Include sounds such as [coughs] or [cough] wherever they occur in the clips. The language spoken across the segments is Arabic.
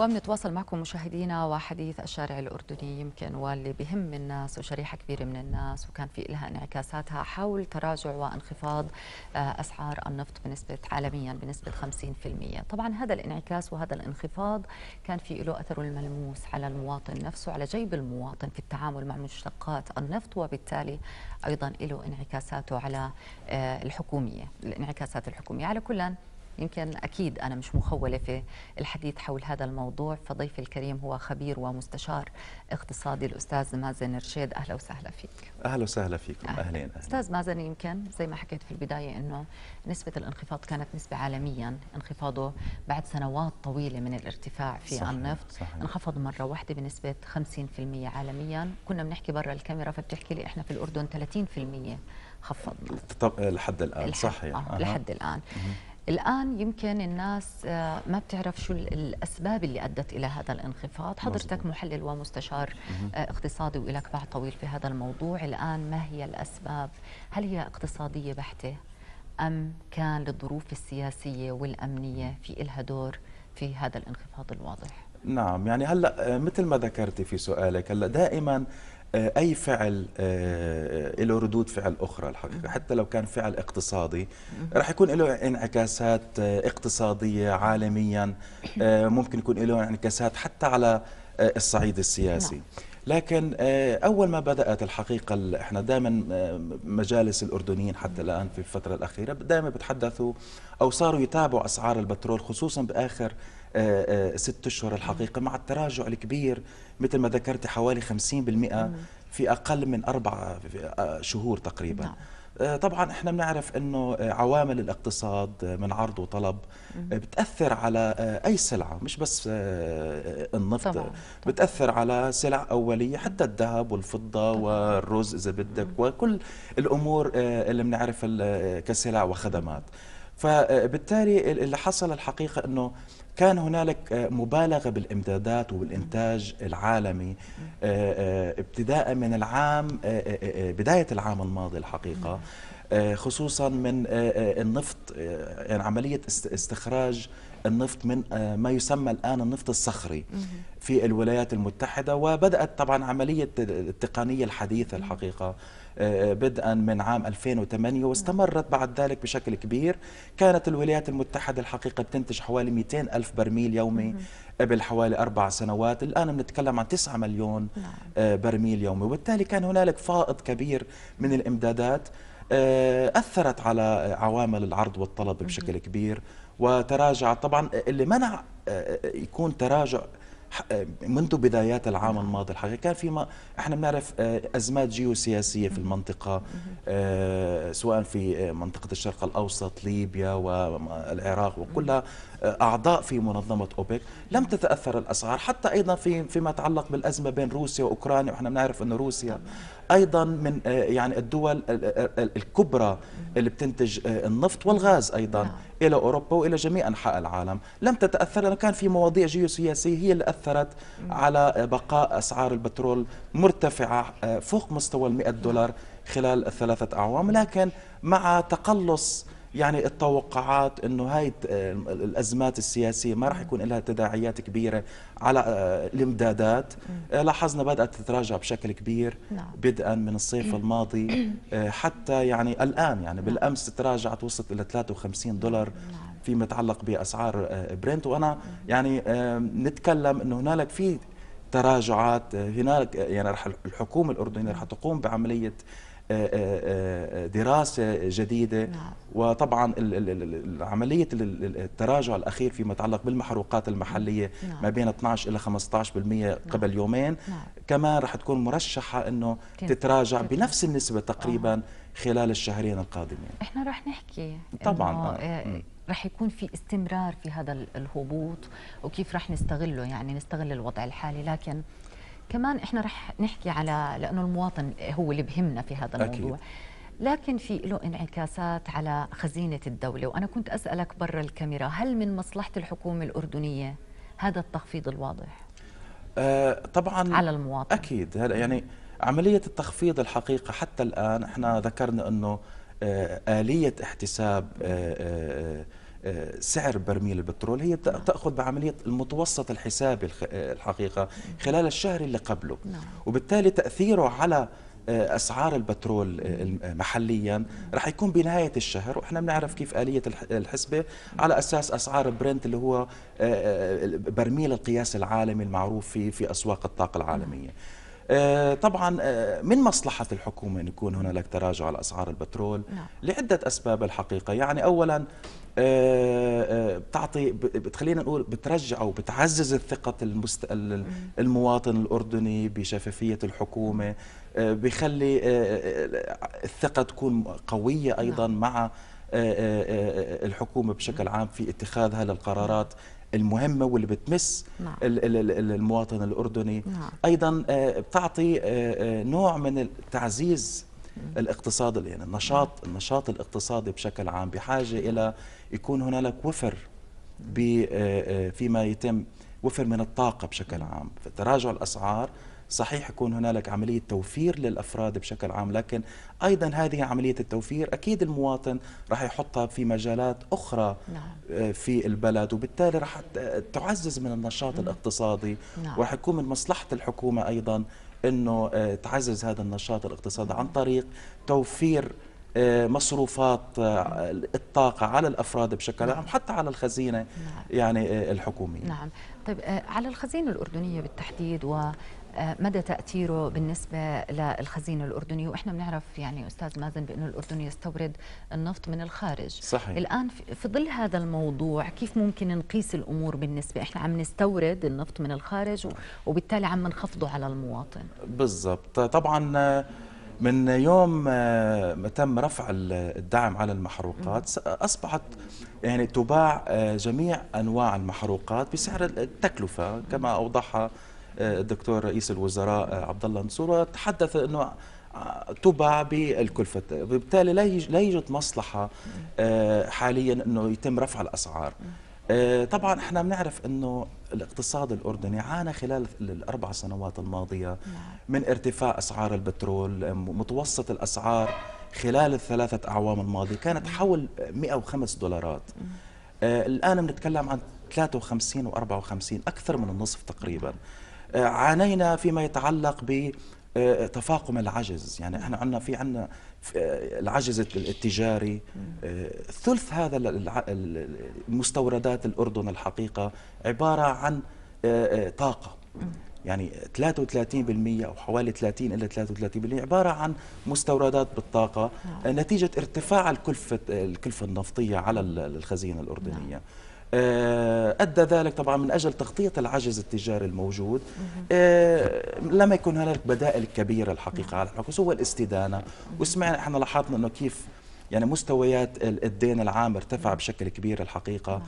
وبنتواصل معكم مشاهدينا وحديث الشارع الأردني يمكن واللي بهم الناس وشريحة كبيرة من الناس وكان في لها انعكاساتها حول تراجع وانخفاض آه، أسعار النفط بنسبة عالميا بنسبة 50% طبعا هذا الانعكاس وهذا الانخفاض كان في له اثره الملموس على المواطن نفسه على جيب المواطن في التعامل مع مشتقات النفط وبالتالي أيضا له انعكاساته على آه، الحكومية الانعكاسات الحكومية على كل يمكن أكيد أنا مش مخولة في الحديث حول هذا الموضوع فضيفي الكريم هو خبير ومستشار اقتصادي الأستاذ مازن رشيد أهلا وسهلا فيك أهلا وسهلا فيكم أهلا. أهلين أهلين أستاذ مازن يمكن زي ما حكيت في البداية أنه نسبة الانخفاض كانت نسبة عالميا انخفاضه بعد سنوات طويلة من الارتفاع في صحيح. النفط صحيح. انخفض مرة واحدة بنسبة 50% عالميا كنا بنحكي برا الكاميرا فبتحكي لي إحنا في الأردن 30% خفضنا لحد الآن الحد صحيح آه. لحد الآن مه. الآن يمكن الناس آه، ما بتعرف شو الأسباب اللي أدت إلى هذا الانخفاض حضرتك محلل ومستشار آه، اقتصادي وإلك باع طويل في هذا الموضوع الآن ما هي الأسباب هل هي اقتصادية بحتة أم كان للظروف السياسية والأمنية في إلها دور في هذا الانخفاض الواضح نعم يعني هلا آه، مثل ما ذكرتي في سؤالك هلا دائما آه، اي فعل آه، له ردود فعل اخرى الحقيقه حتى لو كان فعل اقتصادي راح يكون له انعكاسات آه، اقتصاديه عالميا ممكن يكون له انعكاسات حتى على الصعيد السياسي نعم. لكن اول ما بدات الحقيقه احنا دائما مجالس الاردنيين حتى الان في الفتره الاخيره دائما بتحدثوا او صاروا يتابعوا اسعار البترول خصوصا باخر آه، آه، ست اشهر الحقيقه مع التراجع الكبير مثل ما ذكرت حوالي 50% في اقل من اربع آه، شهور تقريبا نعم. طبعا احنا بنعرف انه عوامل الاقتصاد من عرض وطلب بتاثر على اي سلعه مش بس النفط طبعاً. بتاثر على سلع اوليه حتى الذهب والفضه والرز اذا بدك وكل الامور اللي بنعرف كسلع وخدمات فبالتالي اللي حصل الحقيقه انه كان هنالك آه، مبالغه بالامدادات وبالانتاج العالمي آه، آه، ابتداء من العام بدايه العام الماضي الحقيقه خصوصا من النفط يعني عمليه استخراج النفط من ما يسمى الان النفط الصخري في الولايات المتحده وبدات طبعا عمليه التقنيه الحديثه الحقيقه آه، بدءا من عام 2008 واستمرت بعد ذلك بشكل كبير كانت الولايات المتحدة الحقيقة بتنتج حوالي 200 ألف برميل يومي قبل حوالي أربع سنوات الآن بنتكلم عن 9 مليون نعم. آه، برميل يومي وبالتالي كان هنالك فائض كبير من الإمدادات آه، أثرت على عوامل العرض والطلب بشكل كبير وتراجع طبعا اللي منع يكون تراجع منذ بدايات العام الماضي الحقيقه كان في ما احنا بنعرف آه، ازمات جيوسياسيه في المنطقه آه، سواء في آه، منطقه الشرق الاوسط ليبيا والعراق وكلها اعضاء في منظمه اوبك لم تتاثر الاسعار حتى ايضا في فيما يتعلق بالازمه بين روسيا واوكرانيا واحنا بنعرف انه روسيا ايضا من آه، يعني الدول الكبرى اللي بتنتج آه، النفط والغاز ايضا نعم. الى اوروبا والى جميع انحاء العالم، لم تتاثر لانه كان في مواضيع جيوسياسيه هي اللي اثرت على آه، بقاء اسعار البترول مرتفعه فوق مستوى ال 100 دولار خلال ثلاثه اعوام، لكن مع تقلص يعني التوقعات انه هاي الازمات السياسيه ما راح يكون لها تداعيات كبيره على آه، الامدادات آه، لاحظنا بدات تتراجع بشكل كبير نعم. بدءا من الصيف الماضي [coughs] آه، حتى يعني الان يعني نعم. بالامس تراجعت وصلت الى 53 دولار نعم. فيما يتعلق باسعار برنت وانا يعني نتكلم انه هنالك في تراجعات هنالك يعني رح الحكومه الاردنيه رح تقوم بعمليه آه، آه، آه، دراسة جديدة نعم. وطبعا عملية التراجع الأخير فيما يتعلق بالمحروقات المحلية نعم. ما بين 12 إلى 15% نعم. قبل نعم. يومين نعم. كمان رح تكون مرشحة أنه تتراجع بنفس النسبة تقريبا آه. خلال الشهرين القادمين احنا رح نحكي طبعا رح يكون في استمرار في هذا الهبوط وكيف رح نستغله يعني نستغل الوضع الحالي لكن كمان احنا رح نحكي على لانه المواطن هو اللي بهمنا في هذا الموضوع أكيد. لكن في له انعكاسات على خزينه الدوله وانا كنت اسالك برا الكاميرا هل من مصلحه الحكومه الاردنيه هذا التخفيض الواضح آه طبعا على المواطن اكيد هلا يعني عمليه التخفيض الحقيقه حتى الان احنا ذكرنا انه آه، آلية احتساب آه آه آه، سعر برميل البترول هي تأخذ بعملية المتوسط الحسابي آه، الحقيقة خلال الشهر اللي قبله نعم. وبالتالي تأثيره على آه، اسعار البترول محليا رح يكون بنهايه الشهر واحنا بنعرف كيف اليه الحسبه على اساس اسعار برنت اللي هو برميل القياس العالمي المعروف في في اسواق الطاقه العالميه آه، طبعا آه، من مصلحة الحكومة أن يكون هنالك تراجع على أسعار البترول لا. نعم. لعدة أسباب الحقيقة يعني أولا آه، بتعطي بتخلينا نقول بترجع او بتعزز الثقه المست... المواطن الاردني بشفافيه الحكومه بيخلي الثقه تكون قويه ايضا نعم. مع الحكومه بشكل عام في اتخاذها للقرارات المهمه واللي بتمس نعم. المواطن الاردني نعم. ايضا آه، بتعطي آه، آه، نوع من تعزيز الاقتصاد يعني النشاط نعم. النشاط الاقتصادي بشكل عام بحاجه نعم. الى يكون هنالك وفر نعم. فيما يتم وفر من الطاقه بشكل عام فتراجع الاسعار صحيح يكون هنالك عملية توفير للأفراد بشكل عام لكن أيضا هذه عملية التوفير أكيد المواطن راح يحطها في مجالات أخرى نعم. آه، في البلد وبالتالي راح تعزز من النشاط مم. الاقتصادي نعم. وراح يكون من مصلحة الحكومة أيضا أنه آه، تعزز هذا النشاط الاقتصادي عن نعم. طريق توفير آه، مصروفات الطاقة على الأفراد بشكل نعم. عام نعم. حتى على الخزينة نعم. يعني الحكومية نعم طيب على الخزينة الأردنية بالتحديد و مدى تاثيره بالنسبه للخزينه الاردنيه واحنا بنعرف يعني استاذ مازن بانه الاردن يستورد النفط من الخارج صحيح. الان في ظل هذا الموضوع كيف ممكن نقيس الامور بالنسبه احنا عم نستورد النفط من الخارج وبالتالي عم نخفضه على المواطن بالضبط طبعا من يوم آه، ما تم رفع الدعم على المحروقات اصبحت يعني تباع آه، جميع انواع المحروقات بسعر التكلفه كما اوضحها الدكتور رئيس الوزراء عبد الله نصور تحدث انه تباع بالكلفة وبالتالي لا يوجد مصلحة آه، حاليا أنه يتم رفع الأسعار آه، طبعا احنا بنعرف انه الاقتصاد الاردني عانى خلال الاربع سنوات الماضيه نعم. من ارتفاع اسعار البترول آه، متوسط الاسعار خلال الثلاثه اعوام الماضيه كانت نعم. حول 105 دولارات الان بنتكلم عن 53 و54 اكثر من النصف تقريبا نعم. عانينا فيما يتعلق ب تفاقم العجز يعني احنا عندنا في عندنا العجز التجاري ثلث هذا المستوردات الأردن الحقيقة عبارة عن طاقة يعني 33% أو حوالي 30 إلى 33% عبارة عن مستوردات بالطاقة نعم. نتيجة ارتفاع الكلفة الكلفة النفطية على الخزينة الأردنية نعم. آه، ادى ذلك طبعا من اجل تغطيه العجز التجاري الموجود آه، لم يكن هنالك بدائل كبيره الحقيقه نعم. على الحكومه هو الاستدانه وسمعنا احنا لاحظنا انه كيف يعني مستويات الدين العام ارتفع نعم. بشكل كبير الحقيقه نعم.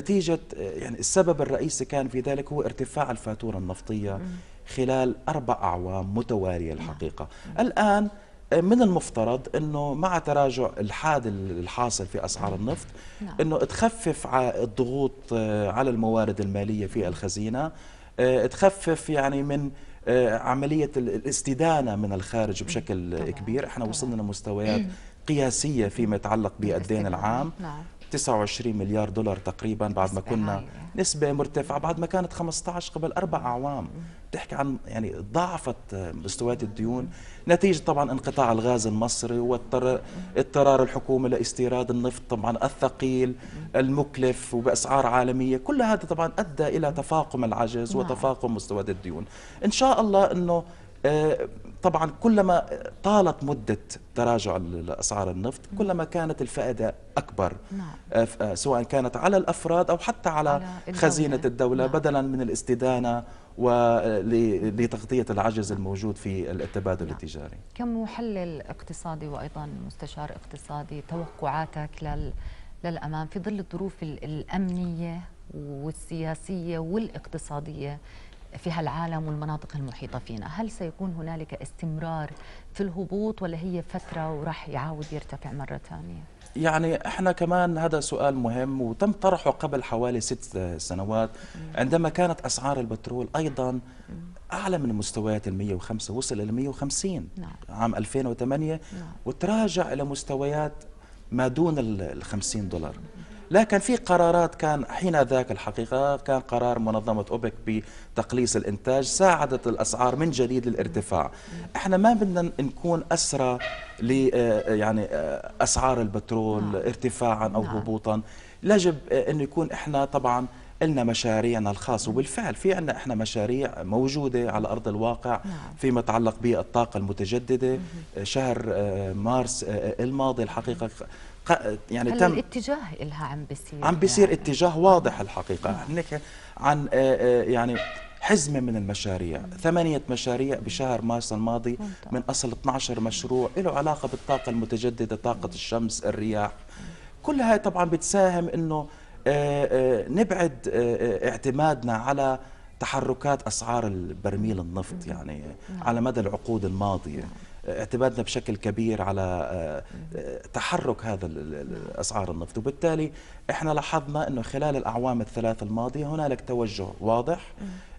نتيجه آه، يعني السبب الرئيسي كان في ذلك هو ارتفاع الفاتوره النفطيه خلال اربع اعوام متواليه الحقيقه الان من المفترض انه مع تراجع الحاد الحاصل في اسعار النفط نعم. انه تخفف الضغوط آه، على الموارد الماليه في الخزينه آه، تخفف يعني من آه، عمليه الاستدانه من الخارج بشكل كبير احنا وصلنا لمستويات قياسيه فيما يتعلق بالدين العام نعم. 29 مليار دولار تقريبا بعد ما كنا نسبة مرتفعة بعد ما كانت 15 قبل أربع أعوام بتحكي عن يعني ضاعفت مستويات الديون نتيجة طبعا انقطاع الغاز المصري واضطرار الحكومة لاستيراد النفط طبعا الثقيل المكلف وبأسعار عالمية كل هذا طبعا أدى إلى تفاقم العجز نعم. وتفاقم مستويات الديون إن شاء الله أنه آه، طبعا كلما طالت مدة تراجع أسعار النفط كلما كانت الفائدة أكبر نعم. آه، آه، سواء كانت على الأفراد أو حتى على, خزينة نعم. الدولة بدلا من الاستدانة لتغطية العجز الموجود في التبادل نعم. التجاري كمحلل اقتصادي وأيضا مستشار اقتصادي توقعاتك للأمام في ظل الظروف الأمنية والسياسية والاقتصادية فيها العالم والمناطق المحيطة فينا هل سيكون هنالك استمرار في الهبوط ولا هي فترة وراح يعاود يرتفع مرة ثانية؟ يعني احنا كمان هذا سؤال مهم وتم طرحه قبل حوالي ست سنوات عندما كانت اسعار البترول ايضا اعلى من مستويات ال 105 وصل الى 150 نعم. عام 2008 نعم. وتراجع الى مستويات ما دون ال 50 دولار لكن في قرارات كان حين ذاك الحقيقة كان قرار منظمة أوبك بتقليص الإنتاج ساعدت الأسعار من جديد للارتفاع احنا ما بدنا نكون أسرى ل آه، يعني آه، أسعار البترول نعم. ارتفاعا أو نعم. هبوطا يجب آه، أن يكون احنا طبعا لنا مشاريعنا الخاصة نعم. وبالفعل في عنا احنا مشاريع موجودة على أرض الواقع فيما يتعلق بالطاقة المتجددة شهر مارس الماضي الحقيقة يعني تم الاتجاه لها عم بيصير عم بيصير يعني اتجاه واضح الحقيقه نحن نحكي عن آه، آه، يعني حزمة من المشاريع مم. ثمانية مشاريع بشهر مارس الماضي من أصل 12 مشروع له علاقة بالطاقة المتجددة طاقة الشمس الرياح كل هاي طبعا بتساهم أنه آه، نبعد اعتمادنا على تحركات أسعار البرميل النفط يعني نعم. على مدى العقود الماضية نعم. اعتمادنا بشكل كبير على آه، آه، تحرك هذا اسعار النفط وبالتالي احنا لاحظنا انه خلال الاعوام الثلاث الماضيه هنالك توجه واضح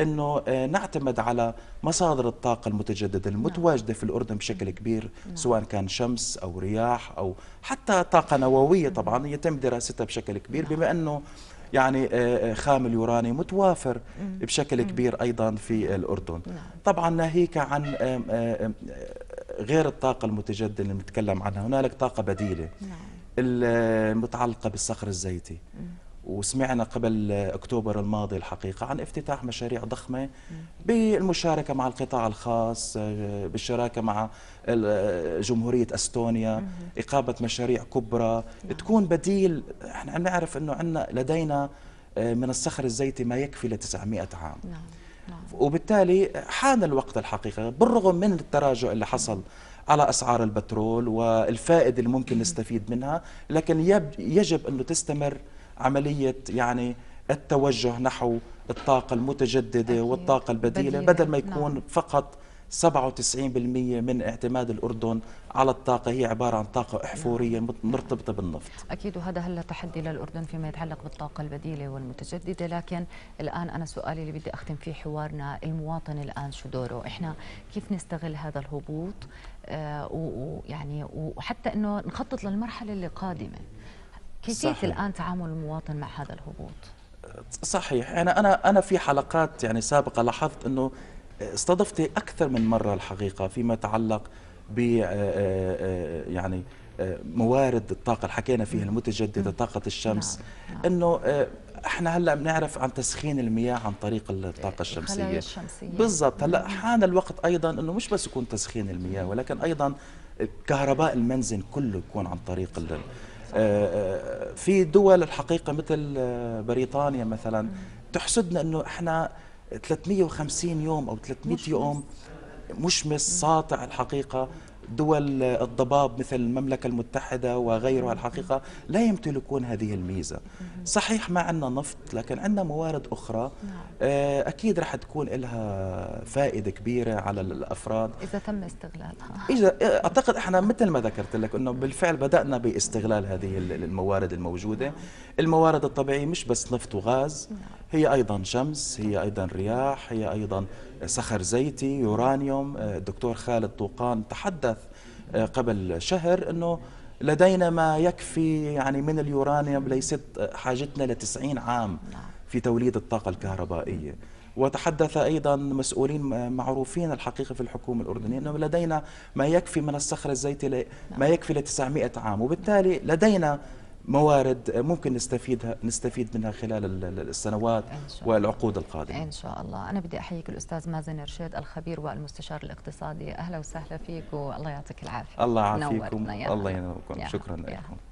انه آه، نعتمد على مصادر الطاقه المتجدده نعم. المتواجده في الاردن بشكل نعم. كبير نعم. سواء كان شمس او رياح او حتى طاقه نوويه طبعا يتم دراستها بشكل كبير بما انه يعني خام اليوراني متوافر بشكل كبير ايضا في الاردن طبعا ناهيك عن غير الطاقة المتجددة اللي بنتكلم عنها هنالك طاقة بديلة نعم. المتعلقة بالصخر الزيتي وسمعنا قبل أكتوبر الماضي الحقيقة عن افتتاح مشاريع ضخمة بالمشاركة مع القطاع الخاص آه، بالشراكة مع آه، جمهورية أستونيا إقامة مشاريع كبرى نعم. تكون بديل احنا نعرف أنه عندنا لدينا آه، من الصخر الزيتي ما يكفي ل 900 عام نعم. وبالتالي حان الوقت الحقيقة بالرغم من التراجع اللي حصل على أسعار البترول والفائدة اللي ممكن نستفيد منها لكن يجب أنه تستمر عملية يعني التوجه نحو الطاقة المتجددة والطاقة البديلة بدل ما يكون نعم. فقط 97% من اعتماد الأردن على الطاقة هي عبارة عن طاقة أحفورية نعم. مرتبطة بالنفط أكيد وهذا هلا تحدي للأردن فيما يتعلق بالطاقة البديلة والمتجددة لكن الآن أنا سؤالي اللي بدي أختم فيه حوارنا المواطن الآن شو دوره إحنا كيف نستغل هذا الهبوط آه، ويعني وحتى أنه نخطط للمرحلة اللي قادمة كيف الآن تعامل المواطن مع هذا الهبوط صحيح انا أنا أنا في حلقات يعني سابقة لاحظت أنه استضفت اكثر من مره الحقيقه فيما يتعلق ب آه، آه، آه، يعني موارد الطاقه اللي حكينا فيها نعم. المتجدده نعم. طاقه الشمس نعم. نعم. انه احنا هلا بنعرف عن تسخين المياه عن طريق الطاقه الشمسيه, الشمسية. بالضبط هلا نعم. حان الوقت ايضا انه مش بس يكون تسخين المياه ولكن ايضا كهرباء المنزل كله يكون عن طريق ال... في دول الحقيقه مثل بريطانيا مثلا تحسدنا انه احنا 350 يوم او 300 مشمس. يوم مشمس ساطع الحقيقه دول الضباب مثل المملكة المتحدة وغيرها الحقيقة لا يمتلكون هذه الميزة صحيح ما عندنا نفط لكن عندنا موارد أخرى نعم. آه، أكيد رح تكون لها فائدة كبيرة على الأفراد إذا تم استغلالها إذا آه، أعتقد إحنا مثل ما ذكرت لك أنه بالفعل بدأنا باستغلال هذه الموارد الموجودة الموارد الطبيعية مش بس نفط وغاز نعم. هي أيضا شمس هي أيضا رياح هي أيضا صخر زيتي يورانيوم آه، الدكتور خالد طوقان تحدث آه، قبل شهر أنه لدينا ما يكفي يعني من اليورانيوم ليست آه، حاجتنا لتسعين عام في توليد الطاقة الكهربائية وتحدث أيضا مسؤولين معروفين الحقيقة في الحكومة الأردنية أنه لدينا ما يكفي من الصخر الزيتي ما يكفي ل 900 عام وبالتالي لدينا موارد ممكن نستفيدها نستفيد منها خلال السنوات والعقود القادمه ان شاء الله انا بدي احييك الاستاذ مازن رشيد الخبير والمستشار الاقتصادي اهلا وسهلا فيك والله يعطيك العافيه الله يعافيكم الله ينوركم شكرا لكم